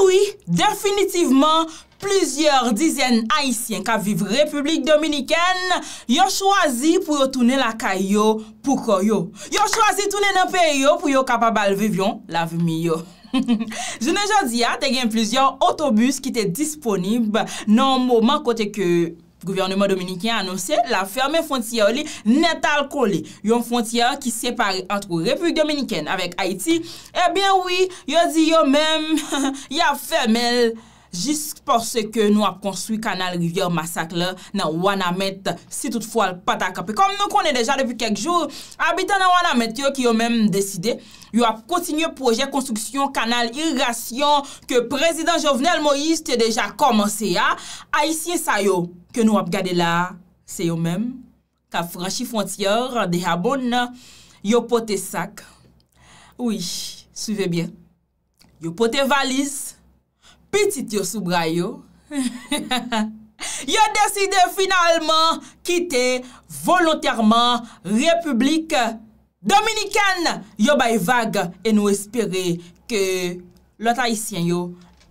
Awi, definitivman, plizyeor dizyen aisyen ka viv Republik Dominiken yo chwazi pou yo tounen lakay yo poukoy yo. Yo chwazi tounen lakay yo pou yo kapabal vivyon la vimi yo. Jounen jodi ya, te gen plizyeor otobus ki te disponib nan mouman kote ke yo. Gouvernement Dominikien anonsè la ferme fontyer li net al kolè. Yon fontyer ki separe antre Republik Dominikien eh avèk Haiti, ebyen wè, yon di yon mèm, yon fermel, jist porsè ke nou ap konstruy kanal Rivière Massacle nan Wanamète, si toutfou al patak apè. Kom nou konè deja depi kek joun, abitan nan Wanamète, yon ki yon mèm deside, yon ap kontinyè projè konstruksyon kanal irasyon ke prezident Jovenel Moïse te deja komanse ya, Haitien Sayo. Ke nou ap gade la, se yo men, ka franshi fontyor de yabon, yo pote sak. Ouish, suive bien. Yo pote valis, petit yo soubra yo. Yo deside finalman, kite volontarman, republik dominikane. Yo bay vag, e nou espere ke louta isyen yo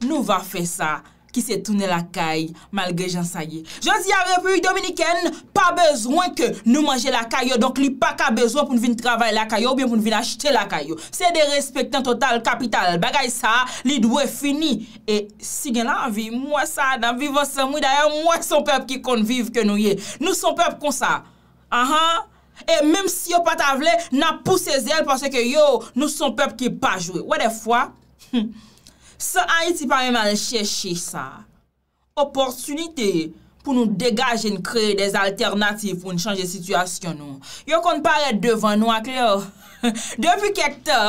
nou va fe sa. ki se tounen lakay, malge jan sa ye. Je zi avre pou y dominiken, pa bezwen ke nou manje lakay yo, donk li pa ka bezwen pou nou vin travay lakay yo, ou bien pou nou vin achete lakay yo. Se de respektan total kapital, bagay sa, li dwe fini. E sigen la anvi, mwa sa, dan vivosan mwi daye, mwa son pep ki konvive ke nou ye. Nou son pep kon sa. Aha? E menm si yo pa tavle, nan pousseze el, panse ke yo, nou son pep ki pa jwe. Wede fwa? Hmm. Se a iti pa mè mè lè chè chè sa, oportunite pou nou degajè n kreye des alternatif pou n chanje situasyon nou. Yo konn paret devan nou ak lè yo. Depi ket te,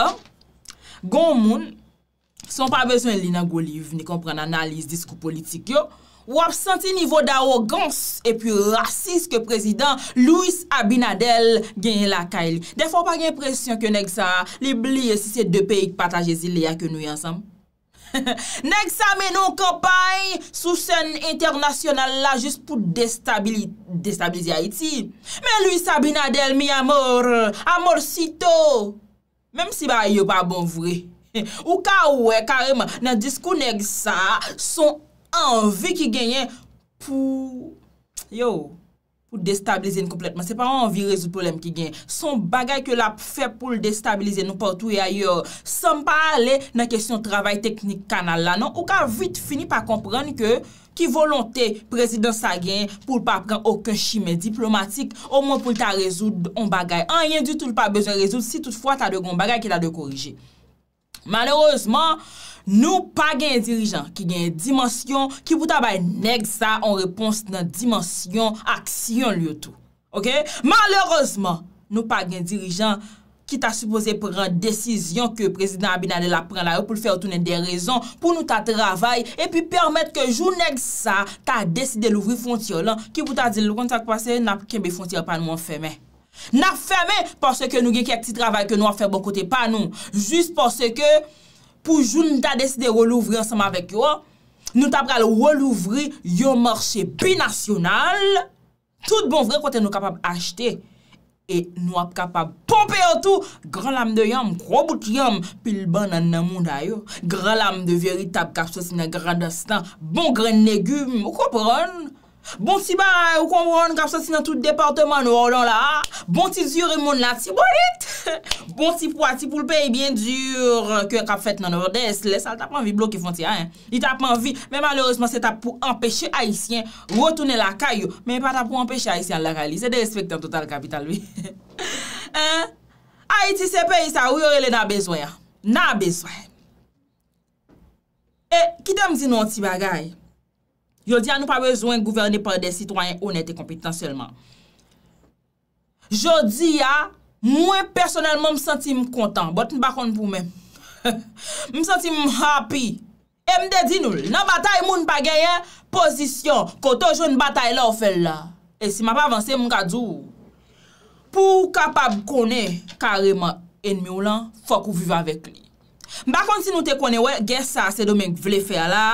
goun moun, son pa besyon lina gouliv, ni kompren analise diskou politik yo, wap senti nivou da wogans, epi rasiske prezident Louis Abinadel genye laka ili. Defon pa gen presyon kwenek sa, li bli yon sise de peyik patajè zile ya kwenou yon samm. Neg sa menon kopay sou sen internasyonal la jist pou destabilize Haiti. Men lui Sabina Delmi a mor, a mor sito. Mem si ba yo pa bon vwe. Ou ka we karim nan diskou neg sa son anvi ki genyen pou yo. pou destabilize nou kompletman. Se pa an vi rezu polem ki gen. Son bagay ke la fe pou l destabilize nou portou e ayor. Somme pa ale nan kesyon travay teknik kanal la. Non. Ou ka vit fini pa kompran ke ki volonté prezident sa gen pou l pa pran oken chimè diplomatik ou mwen pou l ta rezu on bagay. An yen du tout l pa bezen rezu si tout fwa ta de kon bagay ki la de korije. Manerouzman Nou pa gen dirijan ki gen dimansyon ki pou tabay neg sa an repons nan dimansyon aksyon liyo tou. Ok? Malerozman, nou pa gen dirijan ki ta supose prenen desizyon ke prezident Abinane la prenen la yo pou l fè ou tounen de rezon pou nou ta travay e pi permet ke jou neg sa ta deside louvri fontyo lan ki pou ta di louvron sa kwa se nan pou kembe fontyo pa nou an fèmen. Nan fèmen parce ke nou gen kèk ti travay ke nou an fèk bon kote pa nou. Just parce ke... poujou nou ta deside ro louvri anseman vek yo, nou ta pral ro louvri yo morshe binasyonal, tout bon vre kote nou kapab achete, e nou ap kapab pompe yo tou, gran lam de yam, gro bout yam, pil ban nan nan moun dayo, gran lam de veri tap kachos nan gran dostan, bon gren negu, mou kopron! Bon ti ba, ou konwoun, kap sa ti nan tout departement nou orlon la. Bon ti zi ou remoun la, ti bonit. Bon ti bon pou ati pou l'peyi, bien zi ou kwen kap fet nan ordes. Le sal tap man vi blokifon ti a. Li tap man vi, men malorosman se tap pou empeshe Haitien wotoune la kayo. Men pata pou empeshe Haitien la kaly. Se de espekte an total kapital vi. Haiti se peyi sa, ou yo ele nan bezwayan. Nan bezwayan. E, ki ta mzi nou an ti bagay? Yo di a ah, nou pa bezwen gouverne pa de sitwanyen honete kompetansyelman. Yo di a, mwen personelman m senti m kontan. Bote m bakon pou men. M senti m happy. E m de di nou, nan batay moun pa geyen, pozisyon, koto joun batay la ofel la. E si ma pa avanse, m m ka djou. Pou kapab kone kareman enmi ou lan, fok ou vive avek li. M bakon si nou te kone, gen sa se do men vle fe ala,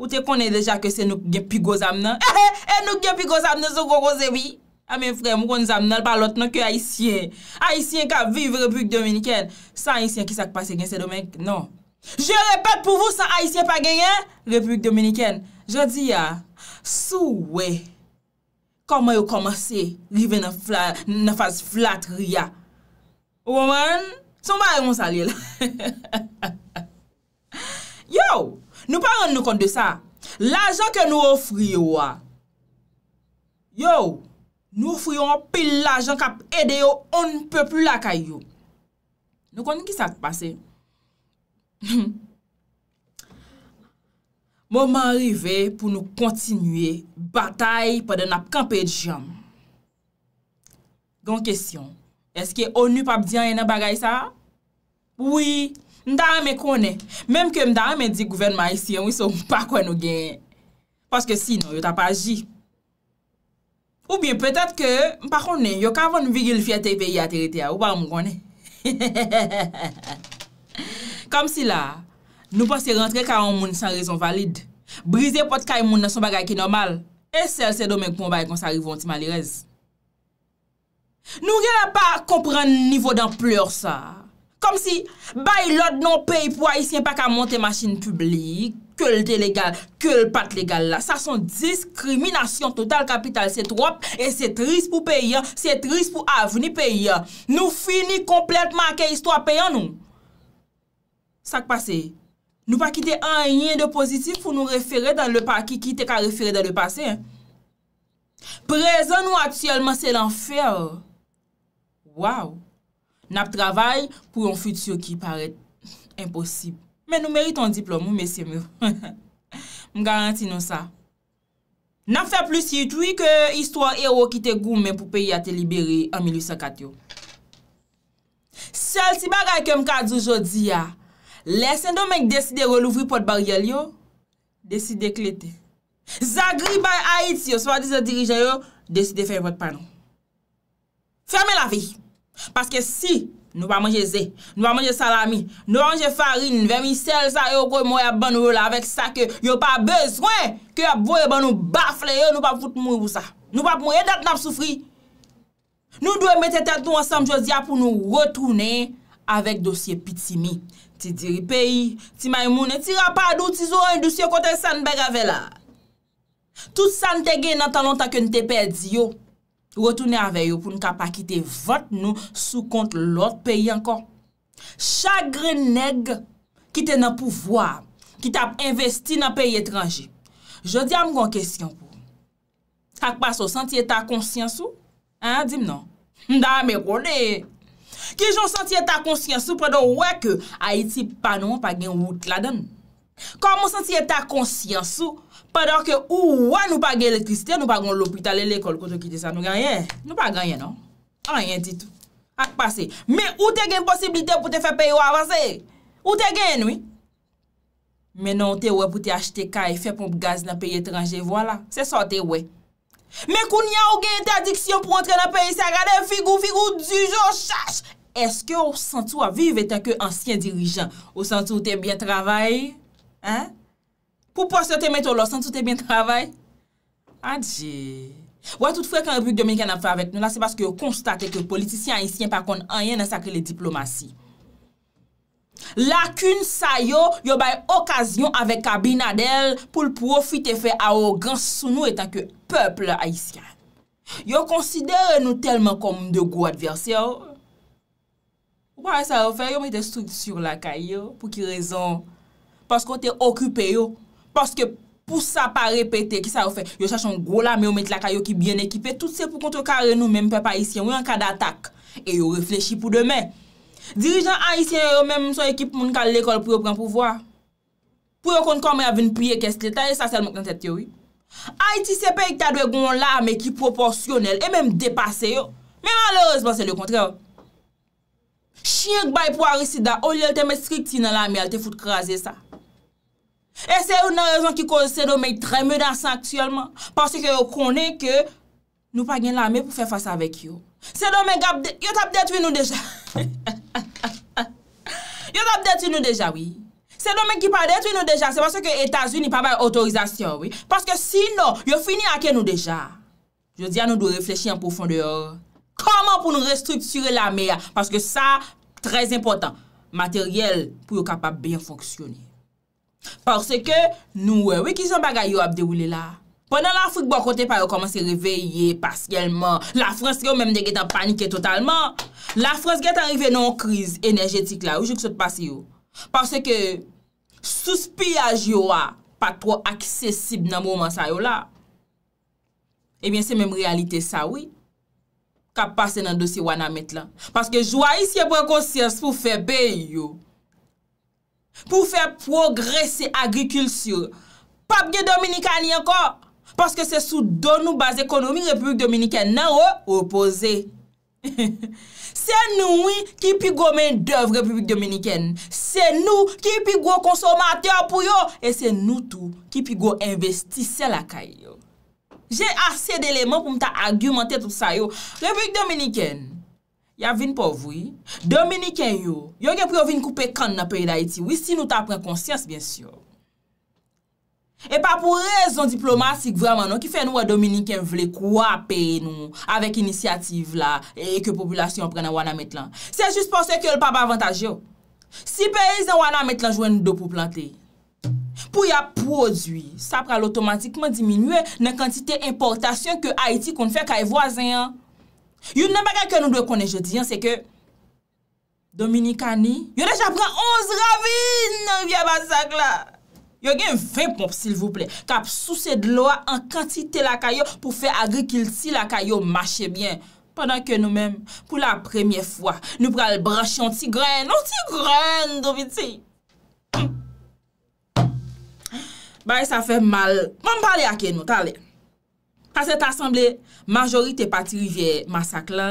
Ou te konen deja ke se nou gen pigo zamnen? Ehe, e eh, eh, nou gen pigo zamnen sou goro zevi? A ah, men fre, mou kon zamnen, l pa lot nan ke Haitien. Haitien ka viv Republik Dominikèn. San Haitien, kisa k pa se gen se domen? Non. Je repete pou vous san Haitien pa genyen, Republik Dominikèn. Je di ya, sou we, kama yo kama se, liven nan faz flat ria. Oman, sou ma yon salil. Nou pa ronde nou kont de sa, l'ajan ke nou ofri yo a. Yo, nou ofri yo an pil l'ajan kap ede yo, an pe plaka yo. Nou konti ki sa te pase? Moman rive pou nou kontinye batay pa den ap kampe di jan. Gon kesyon, eske ONU pap diyan ene bagay sa? Ouye. Mda mè konè, mèm ke mda mè di gouvenman isi yon wiso mpa kwen nou gen, paske si nou yon tap aji. Ou bien, petat ke mpa kwen, yon kavon viril fye te peyi a terite ya, ou pa mwen konè. Kom si la, nou posè rentre ka an moun san rezon valide, brise potka yon moun nan son bagay ki nomal, e sel se domen koumbay konsa rivon ti malirez. Nou gen la pa kompren nivou dan pleur sa, Kom si bay lot non pey pou a isyen pa ka monte masin publik, ke l'te legal, ke l'pat legal la. Sa son diskriminasyon total kapital. Se trop, e se tris pou pey ya, se tris pou avni pey ya. Nou fini kompletman ke istwa pey an nou. Sa k'pase? Nou pa kite an yin de pozitif pou nou referè dan le pa ki kite ka referè dan le pase. Prezen nou atyèlman se l'anfer. Waouw! Nap travay pou yon futsyo ki paret imposib. Men nou meri ton diplo, mou mesye mou. M garanti nou sa. Nap fe plis yitoui ke istwa ero ki te goumen pou peyi a te libere en 1884 yo. Sòl ti bagay ke m kadou jodi ya, lesen do menk deside relouvri pot bariyal yo, deside kle te. Zagri bay hait yo, swa dizo dirijan yo, deside fe yon vot panon. Fermen la viy. Paske si nou pa manje zè, nou pa manje salami, nou pa manje farin, vemi sel sa yo kwen mwen ap ban ou la vek sa ke yo pa bezwen ke yo ap voye ban nou bafle yo nou pa pou foute moun pou sa. Nou pa pou moun edat nap soufri. Nou dwe mette tel nou ansanm jòzia pou nou wotounen avèk dosye pitimi. Ti diri peyi, ti maymounen, ti rapadou, ti zo endousye kote sanbe gave la. Tout san te gen nan tan lontan kwen te perdi yo. Wotoune aveyo pou nou kapakite vot nou sou kont lout peyi ankon. Chagre neg kite nan pouvoa, kite ap investi nan peyi etranji. Je di am kon kesyon pou. Ak pa sou sentye ta konsyansou? Ha, di mnon. Mda me role. Ki joun sentye ta konsyansou predo wek a iti panon pa gen wout la den nou. Kwa monsensye ta konsyansou, pador ke ouwa nou pa gen elektrisite, nou pa gon l'opitale l'ekol koto ki te sa nou ganyen. Nou pa ganyen nou. A yon titou. A te pase. Me ou te gen posibilite pou te fe peyo avanse? Ou te gen, oui? Menon ou te we pou te achete ka e fe pomp gaz na peye trange, voilà, se sa te we. Me koun ya ou gen te adiksyon pou entre na peye, se a gade figou figou dujo chache. Eske ou sentou a vive etan ke ansyen dirijan? Ou sentou te mbyen travaye? Pou pou as yo te met ou lò, sante sou te ben travay? Adje. Wè tout fwe kan Republik Dominikè nan fwe avèk nou la, se baske yo konstate ke politisyen Haitien pa kon anyen nan sakre le diplomasy. Lakoun sa yo, yo bay okasyon avèk kabina del pou l'pou wò fite fwe a ogan sou nou etan ke people Haitien. Yo konsidere nou telman kom de gwo adversyon. Wè sa yo fwe, yo mè de stout sou la kayo pou ki rezon paske ou te okupe yo, paske pou sa pa repete, ki sa ou fe, yo sache an gwo la me ou met la ka yo ki bien ekipe, tout se pou kontre kare nou, menm pe pa isye, ou yon ka datak, e yo reflechi pou demen. Dirijan a isye yo, menm son ekip moun kal l'ekol pou yo pren pouvoa. Pou yo konti kon me avin piye, kesle ta e sa selmok nan tete yo. A iti sepe yon ta dwe goun la me ki proporsyonel, e menm depase yo, menm aleozman se le kontre yo. Chinek bay pou a resida, ou li el teme strik ti nan la me, el te foute kaze sa E se yon nan rezon ki kon se domen yon treme danse anksyonman Pase ke yon konen ke nou pa gen la me pou fe fasa vek yon Se domen gap det, yon tap detwi nou deja Yon tap detwi nou deja, oui Se domen ki pa detwi nou deja, se pase ke Etasun yon pa va yon otorizasyon, oui Pase ke si non, yon fini ake nou deja Yo diyan nou dou reflechi an pou fon deor Koman pou nou restrukture la me ya Pase ke sa, trez important Materyel pou yon kapap ben foksyonni Parse ke nou we, euh, we ki son bagay yo abde wile la. Ponan l'Afrik bon kote pa yo komanse reveye pasyelman. La Frans yo menm de getan panike totalman. La Frans getan rive non kriz enerjetik la, ou jok sot pase yo. Parse ke sospyaj yo a patro aksesib nan mouman sa yo la. Ebyen eh se menm realite sa we. Kap pase nan dosi wana met lan. Parse ke jou a isye pou e konsyans pou febe yo. pou fè progresè agrikülsyo. Pabge Dominikani anko, paske se sou don nou baz ekonomi Republik Dominiken nan ou opoze. Se nou yi ki pi gwo men dev Republik Dominiken, se nou ki pi gwo konsomater pou yo, e se nou tou ki pi gwo investisè la kay yo. Jè asè de lèman pou mta argumentè tout sa yo. Republik Dominiken, Ya vin pou vwi, Dominiken yo, yo gen pou yo vin koupe kande nan peyi d'Haiti, wisi nou ta pren konsyans, bensyo. E pa pou rezon diplomatik vreman nou, ki fe nou a Dominiken vle kwa peyi nou, avek inisiativ la, e ke populasyon pren nan wana met lan. Se jist porsen ki yo l pa ba avantaj yo. Si peyi zan wana met lan, jwen nou do pou plante. Pou ya produi, sa pral otomatikman diminue nan kantite importasyon ke Haiti kon fè kwa e vwazen an. Yon ne bagan ke nou dwe konen je diyan se ke Dominika ni Yon deja pren 11 ravine Vya basak la Yon gen ven pomp sil vouple Kap sou se dloa an kantite la kayo Po fe agri kil ti la kayo mache bien Pendan ke nou men Po la premye fwa Nou pral brache yon ti gren Yon ti gren dovi ti Bay sa fe mal Mwen bon, pale ake nou talen A set asemble, majori te pati rivye masak la,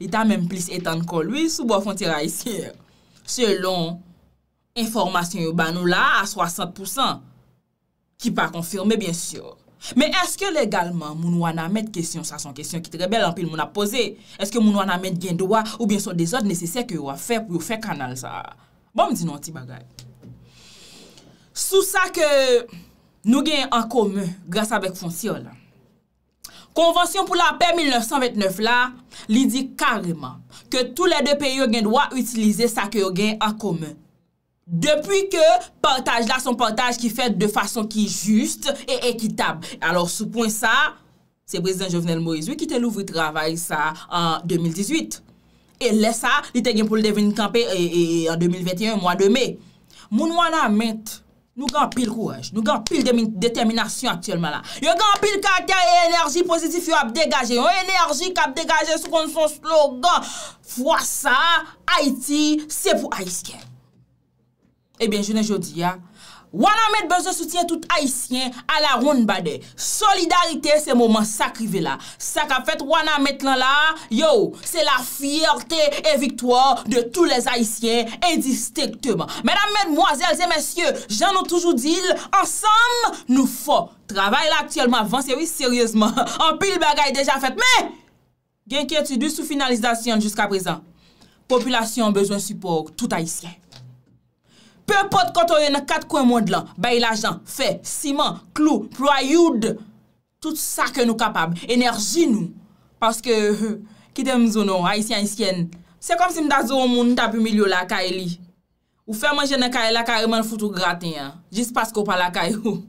li ta menm plis etan kon lwi, sou bo fon tira isi. Selon informasyon yo banou la, a 60%, ki pa konfirme, bien syo. Men eske legalman, moun wana met kesyon, sa son kesyon ki trebel, anpil moun apose, eske moun wana met gen dowa, ou bien so de zot, nesesè ke yo a fe, yo fe kanal sa. Bon, mi di nou ti bagay. Sou sa ke, nou gen an komu, grasa bek fon syo la, Konvansyon pou la pe 1929 la, li di kareman ke tou le de pe yo gen dwa utilize sa ke yo gen an kome. Depi ke partaj la son partaj ki fe de fason ki juste e ekitab. Alors soupon sa, se prezident Jovenel Moise wè ki te louvri travay sa an 2018. E lè sa, li te gen pou le devin kante euh, euh, en 2021, mwa de me. Moun wana ment. Nou gen apil kouaj, nou gen apil determinasyon aktiyelman la. Yo gen apil karakter enerji pozitif yo ap degaje, yo enerji kap degaje sou kon son slogan, Fwasa, Haiti, se pou Aisken. Ebyen, eh jounen jodi ya, Wana met bezon soutyen tout Haitien a la ronde bade. Solidarite se mouman sakrive la. Sa ka fet wana met lan la, yo, se la fierté e viktouan de tout les Haitien indistektouman. Mèdam, mèdmoazèl, zè mèsyè, jan nou toujou dil, ansam nou fo. Travail l'aktièlman, vansè wè serièzman. Anpil bagay dejan fet. Mè, genkè tu du sou finalizasyon jiska prezant. Populasyon bezon support tout Haitien. Pe pot koto yon kat kwen moun dlan, bay l ajan, fe, siman, klo, proayoud, tout sa ke nou kapab, enerji nou. Paske, kite m zonon, aisyen-isyen, se kom si m da zonon moun tapu milyo la kae li. Ou fe manje nan kae la kae man foutou graten ya, jis pasko pa la kae ou.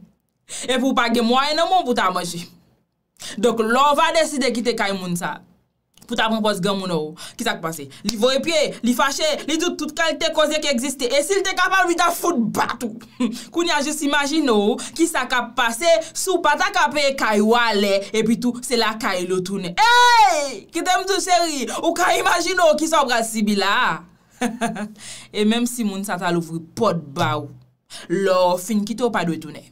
E pou page mwoye nan moun bouta manje. Dok lor va deside kite kae moun sa. pou tap an pos gwa moun ou. Oh. Ki sa k pase? Li vore pie, li fache, li dout oh, tout kalite koze ki egziste. E si li te kapan, li ta foud bat ou. Koun ya jes imagine ou, ki sa kap pase, sou pata kape e kay wale, e pi tou, se la kay loutoune. Eyyy! Kitem tou seri, ou ka imagine ou, oh, ki sa obraz si bi la. E menm si moun sa tal ouvri pot ba ou. Lo, fin kite ou padwetoune.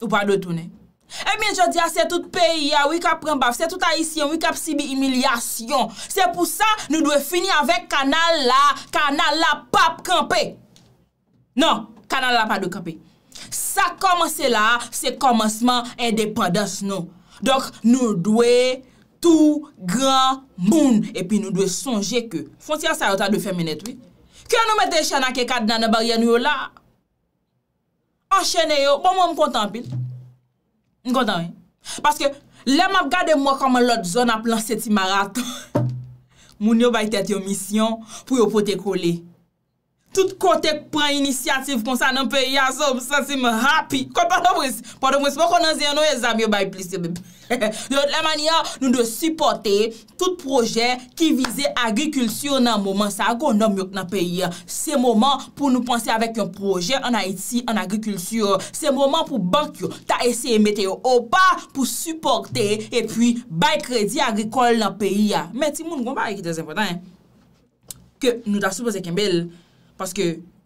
Upadwetoune. E eh min, jò di a, se tout peyi a, wik ap prem bav, se tout aisyen, wik ap si bi imilyasyon. Se pou sa, nou dwe fini avèk kanal la, kanal la pap kampe. Non, kanal la pa do kampe. Sa komanse la, se komanseman endepadas nou. Dok, nou dwe tou gran moun, epi nou dwe sonje ke. Fonsi an sa yotan do femenet wè. Kè an nou mète chanak e kat nan abaryan yò la? An chenè yò, bon mè m kontampil. Nkotan, paske lèm ap gade mwa koman lot zon ap lan seti maraton. Moun yo bay tete yon misyon pou yo pote kole. Tout kontek pran inisiyatif konsan nan peyi a so, msansi m hapi. Kontan nan bris, padon m wespo konan zyen nou e zami yo bay plis yo bebe. De yot la mani a, nou dey supporte tout projè ki vize agrikulsiyo nan mouman. Sa akon nom yok nan peyi a. Se mouman pou nou pansi avèk yon projè an Haiti, an agrikulsiyo. Se mouman pou bank yo, ta ese emete yo. Ou pa pou supporte e pi bay kredi agrikol nan peyi a. Men ti moun gwen ba yon ki de zem potan, ke nou da supporte kembèl, Paske, non?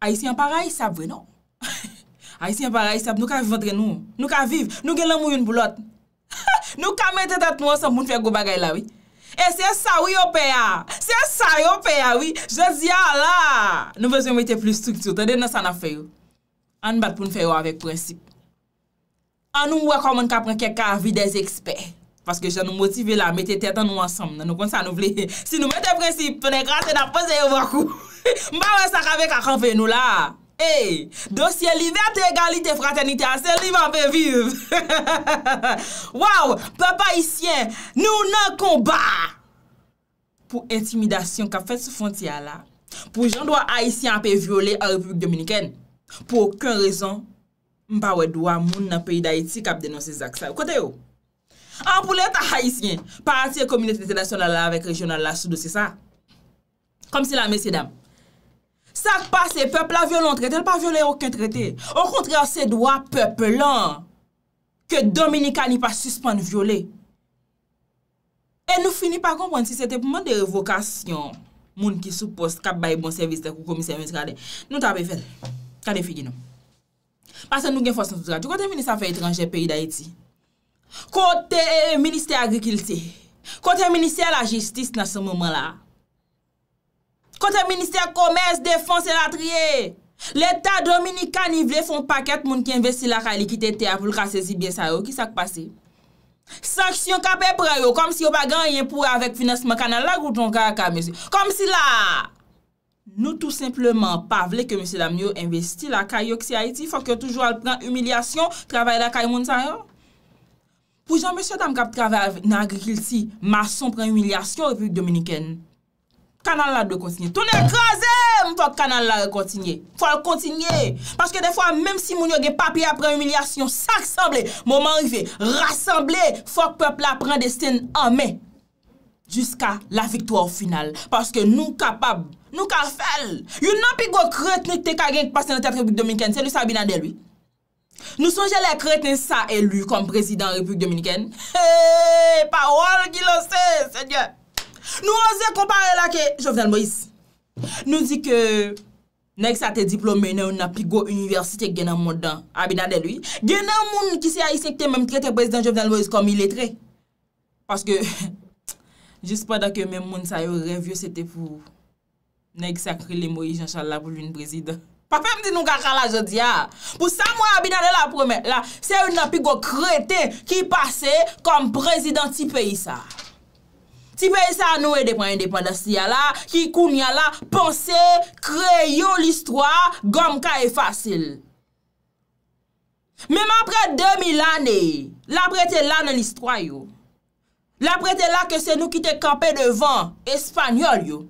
a yisi yon para yi sabwe, non? A yisi yon para yi sabwe, nou ka vivantre nou. Nou ka viv, nou gen lan mou yon boulot. Nou ka mette tat nou ansom pou nou fey go bagay la, oui. E se sa wiyo peya. Se sa wiyo peya, oui. Je ziya ah la. Nou bezye mwete pli struktur, ton den nan san a feyo. An bat pou nou feyo avek prensip. An nou wakoman kapren kekka avi des eksper. Paske jan nou motive la, mette tat an nou ansom. Nan nou kon sa nou vle. Si nou mette prensip, ton ekran se napose yo wakou. Mpa wè sak avè kak an fè nou la. E, dosye livertè, egalite, fraternite, asè, livan fè viv. Waw, pè pa isyen, nou nan konba. Pou intimidasyon kap fè sou fontya la, pou jan dwa a isyen apè viole a Republik Dominikèn, pou okèn rezon, mpa wè dwa moun nan peyi da iti kap denonsè zak sa. O kote yo? An ah, pou lè ta a isyen, pa ati e komunite de nasyonal la vek rejonal la sou do se sa. Kom si la, mè sè dam, Sak pa se pepl la violon traite, el pa viole yon kwen traite. On kontre an se dwa pepl lan, ke Dominika ni pa suspande viole. E nou fini pa kompwant si se te pouman de revokasyon, moun ki sou post kap bay bon serviste kou komise yon traite, nou ta pe fel, kade figi nou. Pasen nou gen fosan tout la, ti kote minister afe etranje peyi da eti, kote minister agri kilti, kote minister la jistis nan se moman la, kontè Ministèr Komès, Défense et Latriè. L'État Dominika nivlé foun pakèt moun ki investi la khali ki te te apoul kase zibye sa yo, ki sak pase. Sanksyon kape preyo, kom si yo bagan yon poure avèk finasman kanal la gouton kaya ka, monsi. Kom si la, nou tout simplement pa vle ke monsi la mnyo investi la kha yo ki se ha iti, fòk yo toujou al pran humilyasyon, travay la kha yon moun sa yo. Poujan monsi yo tam kap travay nagri kilti, mason pran humilyasyon Republik Dominikèn. Kanan la dwe kontinye. Toun ekraze, mwen fok kanan la re kontinye. Fok kontinye. Paske de fwa, menm si moun yo ge papi apre humilyasyon, saksamble, mouman rive, rasamble, fok pepla prende sten ame. Juska la viktor final. Paske nou kapab, nou kafel. You nou pi gwo kretne te kagen kpase nan teat Republik Dominikèn, se li sa binan de lwi. Nou sonje le kretne sa elu kom prezident Republik Dominikèn. Hey, parol gilose, senye. Nou ose kompare la ke Jovenel Moïse Nou di ke Nèk sa te diplome Nè ou napi go universite genan moun dan Abinade lui Genan moun ki se a isekte Mèm trete prezident Jovenel Moïse Komil etre Paske Jus padan ke mèm moun sa yo revye Sete pou Nèk sakri le Moïse Anchal la vouloun prezident Pape mdi nou gaka la jodi ya Pou sa mwen Abinade la promet la Se ou napi go krete Ki pase Kom prezidenti peyi sa Si peye sa nou e depan yon depan da siya la, ki koun yon la, ponse, kre yo l'istwa, gom ka e fasil. Mem apre 2000 ane, la prete la nan l'istwa yo. La prete la ke se nou ki te kampe devan, espanyol yo.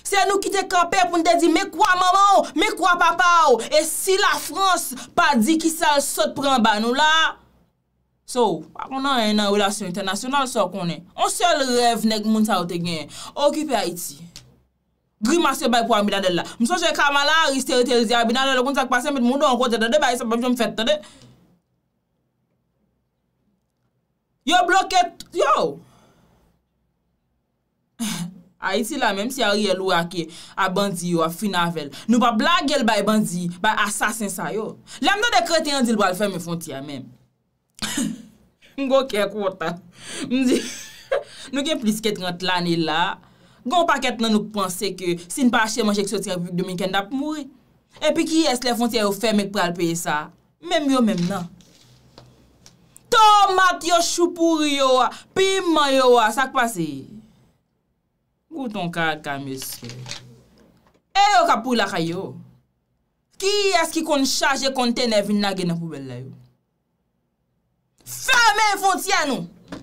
Se nou ki te kampe pou nte di, me kwa maman ou, me kwa papa ou, e si la Frans pa di ki sa sot pran ba nou la, Sou, akon nan enan relasyon internasyonal sou akon e. On sel rev neg moun sa ou te genye. Okipe Haiti. Grim asye bay pou an binan del la. M sou jen kamalari, steriterzi, an binan del la. Kon tak pase mit moun do an kote de de, bay se pavjom fet de de. Yo bloket, yo! Haiti la, menm si a riyel ou ake, a bandi yo, a fri navel. Nou pa blag el bay bandi, bay asasen sa yo. Lam nan de kreti an dil bal fèm yon e frontiya menm. Ngo ke akwotan. Mdi, nou gen plis ket rent lani la. Gon paket nan nou pwansè ke sin pa chè manjèk sotir apik domen ken dap mwou. Epi ki e esk le fontye ou fermek pral peye sa. Mem yo mem nan. Tomat yo choupour yo a, pim man yo a, sak pase. Gouton kaka, meske. E yo kapou la kaya yo. Ki esk ki kon chaje kontene vinage nan poubella yo. Ferme yon fontya nou.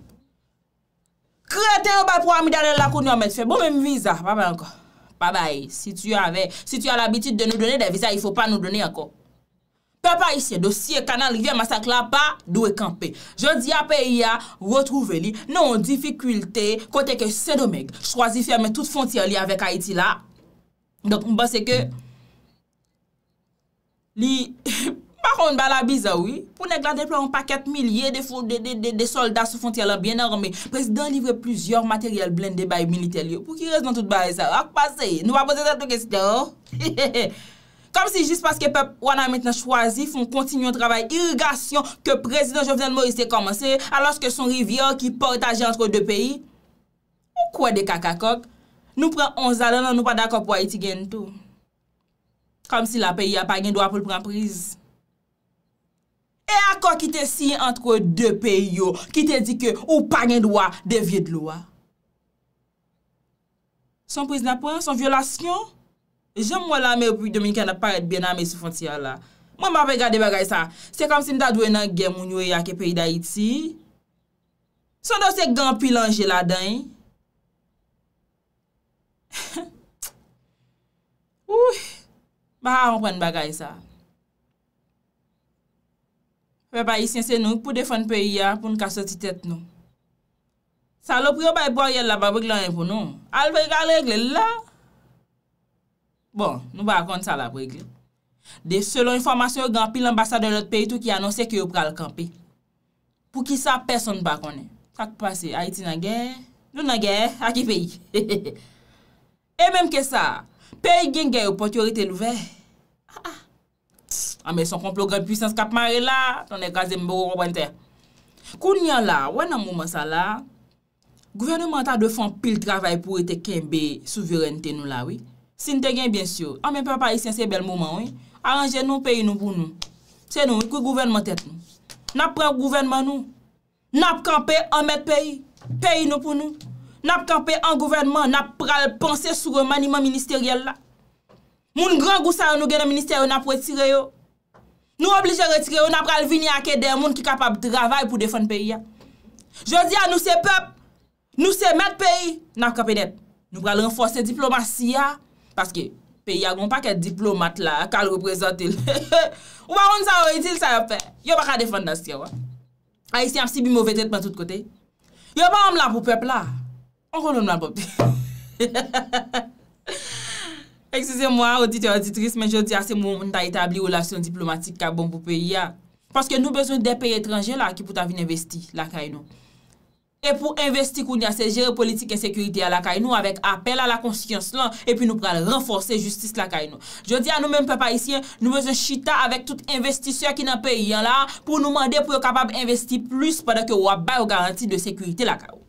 Kretè yon bay pou amidane lakoun yon met. Fè bon men yon viza. Pa bay ankon. Pa bay. Si tu yon ave, si tu yon l'abitit de nou donen den viza, yon fò pa nou donen ankon. Pe pa yon sè dosye kanan li vè masakla pa, dwe kampe. Je di apè yon, wotouve li. Nou yon difikultè kote ke sè do meg. Chwazi ferme tout fontya li avèk Haiti la. Dok mba se ke... Li... Paron, ba la biza ouy, pou nek la deplor an paket milye de soldat sou fonti alan bien armé, prezident livre plusieurs materiel blendé baye militèl yo. Pou ki rezon tout baye sa? A kwa se? Nou apose zè tout kèstè? Kom si jist paske pep wana mèten chwazi, foun kontinyon travay irrigasyon ke prezident Jovenel Morissi te komanse aloske son rivyor ki portaje antre ou de peyi, ou kwa de kakakok, nou pren onzalè nan nou pa dakop way ti gen tout. Kom si la peyi apay gen do apol pran priz. E akor ki te si entro de pe yo, ki te di ke ou pa gen dwa devye dlo a. Son pwiz napwen, son violasyon. Jem mwen la me ou pi Dominika na pa et be nan me sou fontiya la. Mwen mwen pe gade bagay sa. Se kom si mta dwen nan gen mwen yoy a ke peyi da iti. Son do se gampi lanje la den. Ou, mwen mwen mwen bagay sa. Pè pa yi sense nou pou defon peyi ya pou nou ka sotit et nou. Salop pou yo bayi boyel la ba bregle an yon pou nou. Al vey kal regle la. Bon, nou ba akonde sa la bregle. De selon informasyon yon gampi, l'ambassade l'ot peyi tou ki anonse ki yon pral kampe. Pou ki sa, person nou ba akone. Kak pa se, Haiti nan gen, loun nan gen, aki peyi. E menm ke sa, peyi gen gen yon potyorite louvey. Ame ah, son komplo gen pwisans kap mare la, ton e gazem mbou mwen te. Kou nyan la, wè nan mouman sa la, gouvenman ta defan pil travay pou ete kembe souverenite nou la, wè. Sintegen, bensyo, ame pe pa isen se bel mouman, wè. Aranje nou, peyi nou pou nou. Tse nou, kou gouvenman tet nou. Nap pre gouvenman nou. Nap kampe an met peyi. Peyi nou pou nou. Nap kampe an gouvenman, nap pral panse sou reman iman ministeryel la. Moun gran goussar nou gen a ministeryo, nap wè tire yo. Nou oblije retike ou nan pral vini ake den moun ki kapab travay pou defon peyi ya. Jodi ya nou se pep, nou se met peyi nan kapenet. Nou pral renfose diplomasy ya, paske peyi ya goun pa ke diplomat la, kal reprezentil. Ou baroun sa oridil sa yo pe, yo baka defon dan si yo. A yisi yam si bi mou vetet man tout kote. Yo ba om lan pou pep la, an kon om lan pou pep. Eksuse mwa, odityo oditris, men jodi a se moun ta etabli olasyon diplomatik ka bon pou peyi ya. Paske nou bezon de peyi etranjen la ki pou ta vin investi la kay nou. E pou investi kou ni a se jere politik e sekurite la kay nou avek apel a la konsyans lan e pi nou pral renforse justice la kay nou. Jodi a nou men pepa isi, nou bezon chita avek tout investisyon ki nan peyi yan la pou nou mande pou yo kapab investi plus padak yo wabay yo garanti de sekurite la kay nou.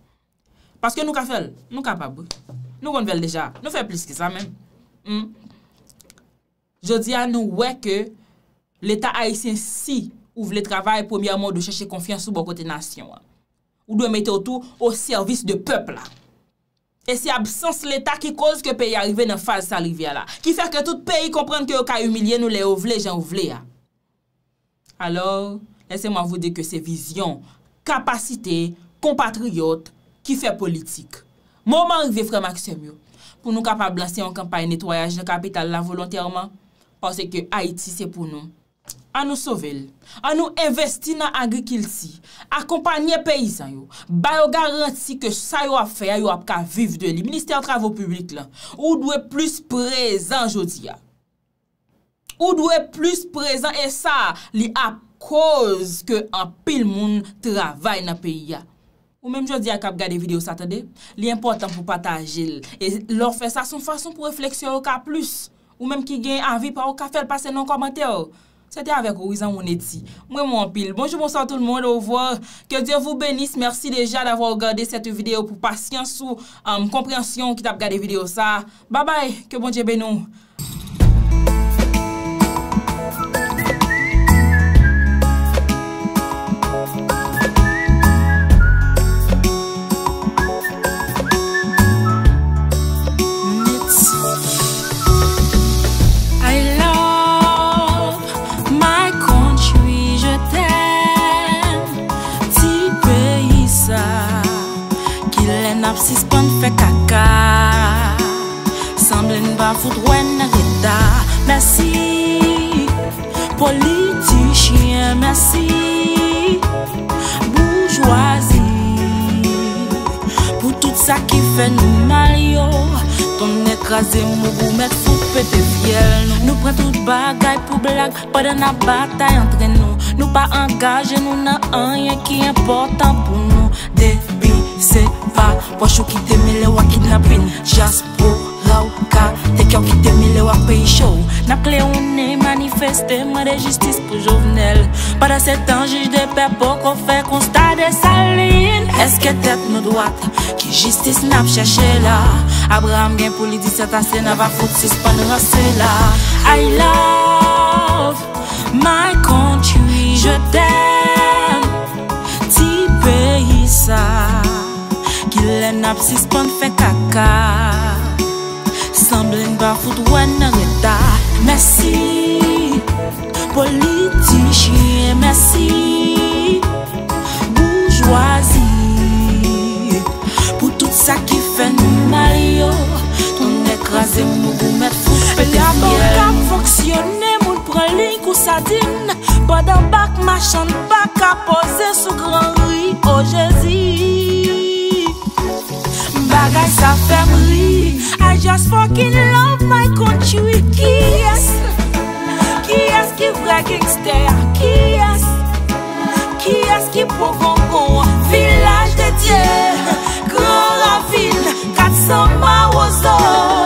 Paske nou ka fel, nou kapab. Nou konvel deja, nou fe plis ki sa menm. Hmm? Je di an nou wè ke L'Etat a isen si bon Ou vle travèl Premiè moun de chèche konfian sou bon kote nasyon Ou dwen mette ou tou Ou servis de pepl E se absens l'Etat ki koz Ke peyi arive nan falsa rive la Ki fèr ke tout peyi komprenne Ke yo ka yu milye nou le ou vle jen ou vle Alors Lèse moun avou de ke se vizyon Kapasite, kompatriyot Ki fè politik Mouman rive frè Maximilou pou nou ka pa blase yon kampay netwayaj de kapital la volontèrman, panse ke Haiti se pou nou. An nou sovel, an nou investi nan agri kilsi, akompanyè peyizan yo, bayo garanti ke sa yo ap fè ya yo ap ka viv de li. Ministèr travò publik lan, ou dwe plus prezant jodi ya. Ou dwe plus prezant, an sa li ap koz ke an pil moun travay nan pey ya. Ou mèm jodi a kap gade video sa tade. Li important pou pata agil. E lor fè sa son fason pou refleksyon ou ka plus. Ou mèm ki gen avi pou a ou ka fèl pase nan komentè ou. Sè te avek ou izan moun eti. Mwen mwen pil. Bonjou monsan tout moun. Au revoir. Kè diè vou benis. Mersi deja d'avou agade sete video. Pou pasiyan sou komprensyon euh, ki tap gade video sa. Babay. Kè bonje benou. Fout wè nè rida Mèsi Politichien Mèsi Boujouazif Pou tout sa ki fè nou mal yo Ton ekraze mou mè foupè te fiel Nou pren tout bagay pou blag Pò de nan batay entre nou Nou pa angaje nou nan anye ki important pou nou Debi se va Pò chou ki teme le wakid nabine Jaspo Ou ka te kyou ki temi le wak peyi chou Nap kle ou ne manifeste Mwen de jistis pou jounel Pada se tan jish de pep Poko fe konsta de salin Eske tet nou doat Ki jistis nap chache la Abra amgen pou li diset ase Nava fote si span rase la I love my country Je ten ti peyi sa Ki le nap si span fe kaka Mwen ba foute wè nan etat Mèsi Politi chie Mèsi Bourgeoisie Pou tout sa ki fè nou may yo Ton ekra zè mou mè foute La ban ka foksyonè Moun preling kousa din Bada bak ma chan bak A pose sou gran ri Ojezi Bagay sa fèm ri I just fucking love my country. Kias. Kias keep ragging stare. Kias. Kias keep pogongon. Village de Dieu, grand ville, 400 marosos.